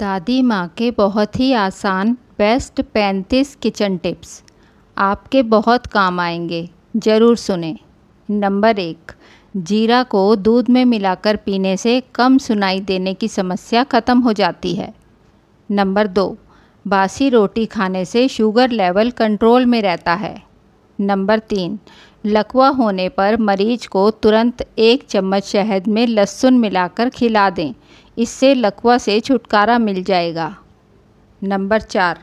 दादी माँ के बहुत ही आसान बेस्ट पैंतीस किचन टिप्स आपके बहुत काम आएंगे ज़रूर सुने नंबर एक जीरा को दूध में मिलाकर पीने से कम सुनाई देने की समस्या ख़त्म हो जाती है नंबर दो बासी रोटी खाने से शुगर लेवल कंट्रोल में रहता है नंबर तीन लकवा होने पर मरीज को तुरंत एक चम्मच शहद में लहसुन मिलाकर खिला दें इससे लकवा से छुटकारा मिल जाएगा नंबर चार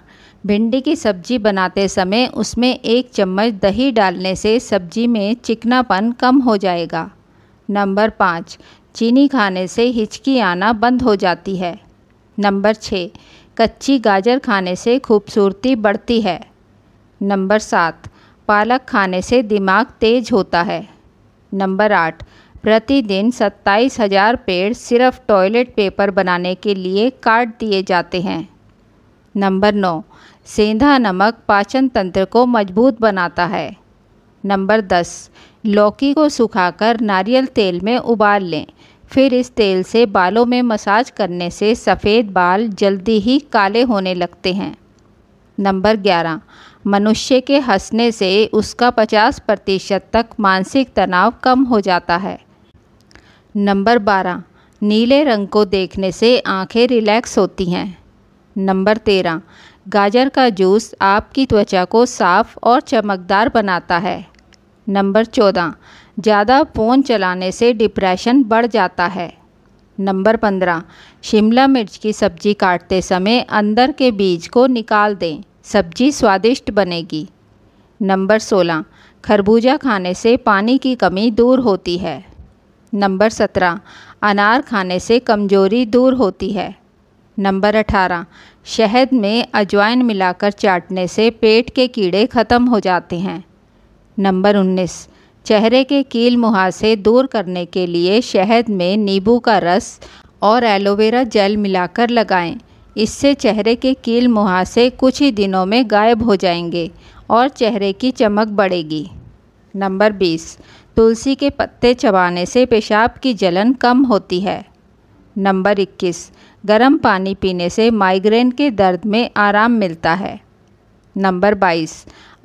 भिंडी की सब्जी बनाते समय उसमें एक चम्मच दही डालने से सब्जी में चिकनापन कम हो जाएगा नंबर पाँच चीनी खाने से हिचकी आना बंद हो जाती है नंबर छः कच्ची गाजर खाने से खूबसूरती बढ़ती है नंबर सात पालक खाने से दिमाग तेज होता है नंबर आठ प्रतिदिन सत्ताईस हज़ार पेड़ सिर्फ टॉयलेट पेपर बनाने के लिए काट दिए जाते हैं नंबर नौ सेंधा नमक पाचन तंत्र को मजबूत बनाता है नंबर दस लौकी को सुखाकर नारियल तेल में उबाल लें फिर इस तेल से बालों में मसाज करने से सफ़ेद बाल जल्दी ही काले होने लगते हैं नंबर ग्यारह मनुष्य के हंसने से उसका पचास प्रतिशत तक मानसिक तनाव कम हो जाता है नंबर बारह नीले रंग को देखने से आंखें रिलैक्स होती हैं नंबर तेरह गाजर का जूस आपकी त्वचा को साफ और चमकदार बनाता है नंबर चौदह ज़्यादा फ़ोन चलाने से डिप्रेशन बढ़ जाता है नंबर पंद्रह शिमला मिर्च की सब्ज़ी काटते समय अंदर के बीज को निकाल दें सब्ज़ी स्वादिष्ट बनेगी नंबर सोलह खरबूजा खाने से पानी की कमी दूर होती है नंबर सत्रह अनार खाने से कमजोरी दूर होती है नंबर अठारह शहद में अजवाइन मिलाकर चाटने से पेट के कीड़े ख़त्म हो जाते हैं नंबर उन्नीस चेहरे के कील मुहासे दूर करने के लिए शहद में नींबू का रस और एलोवेरा जेल मिलाकर लगाएं। इससे चेहरे के कील मुहासे कुछ ही दिनों में गायब हो जाएंगे और चेहरे की चमक बढ़ेगी नंबर बीस तुलसी के पत्ते चबाने से पेशाब की जलन कम होती है नंबर 21 गर्म पानी पीने से माइग्रेन के दर्द में आराम मिलता है नंबर 22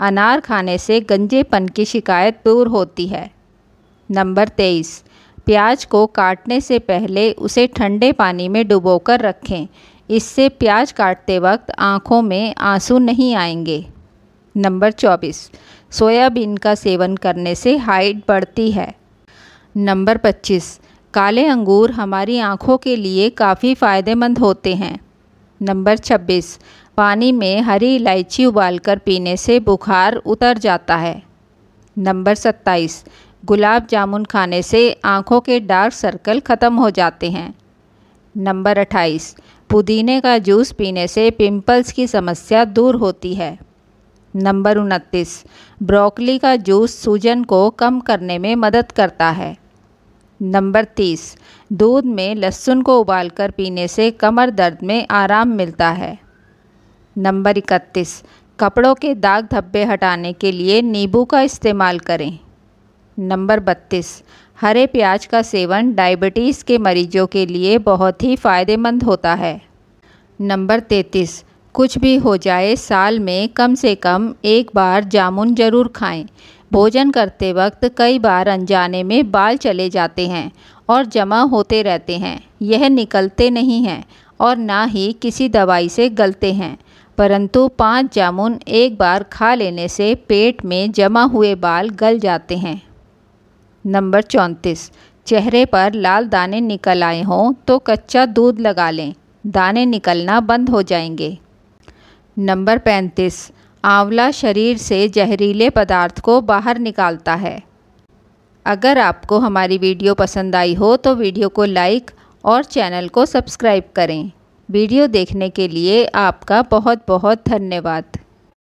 अनार खाने से गंजेपन की शिकायत दूर होती है नंबर 23 प्याज को काटने से पहले उसे ठंडे पानी में डुबोकर रखें इससे प्याज काटते वक्त आँखों में आंसू नहीं आएंगे नंबर 24 सोयाबीन का सेवन करने से हाइट बढ़ती है नंबर 25 काले अंगूर हमारी आँखों के लिए काफ़ी फ़ायदेमंद होते हैं नंबर 26 पानी में हरी इलायची उबालकर पीने से बुखार उतर जाता है नंबर 27 गुलाब जामुन खाने से आँखों के डार्क सर्कल ख़त्म हो जाते हैं नंबर 28 पुदीने का जूस पीने से पिंपल्स की समस्या दूर होती है नंबर उनतीस ब्रोकली का जूस सूजन को कम करने में मदद करता है नंबर तीस दूध में लहसुन को उबालकर पीने से कमर दर्द में आराम मिलता है नंबर इकतीस कपड़ों के दाग धब्बे हटाने के लिए नींबू का इस्तेमाल करें नंबर बत्तीस हरे प्याज का सेवन डायबिटीज़ के मरीजों के लिए बहुत ही फ़ायदेमंद होता है नंबर तैंतीस कुछ भी हो जाए साल में कम से कम एक बार जामुन ज़रूर खाएं। भोजन करते वक्त कई बार अनजाने में बाल चले जाते हैं और जमा होते रहते हैं यह निकलते नहीं हैं और ना ही किसी दवाई से गलते हैं परंतु पांच जामुन एक बार खा लेने से पेट में जमा हुए बाल गल जाते हैं नंबर चौंतीस चेहरे पर लाल दाने निकल आए हों तो कच्चा दूध लगा लें दाने निकलना बंद हो जाएंगे नंबर पैंतीस आंवला शरीर से जहरीले पदार्थ को बाहर निकालता है अगर आपको हमारी वीडियो पसंद आई हो तो वीडियो को लाइक और चैनल को सब्सक्राइब करें वीडियो देखने के लिए आपका बहुत बहुत धन्यवाद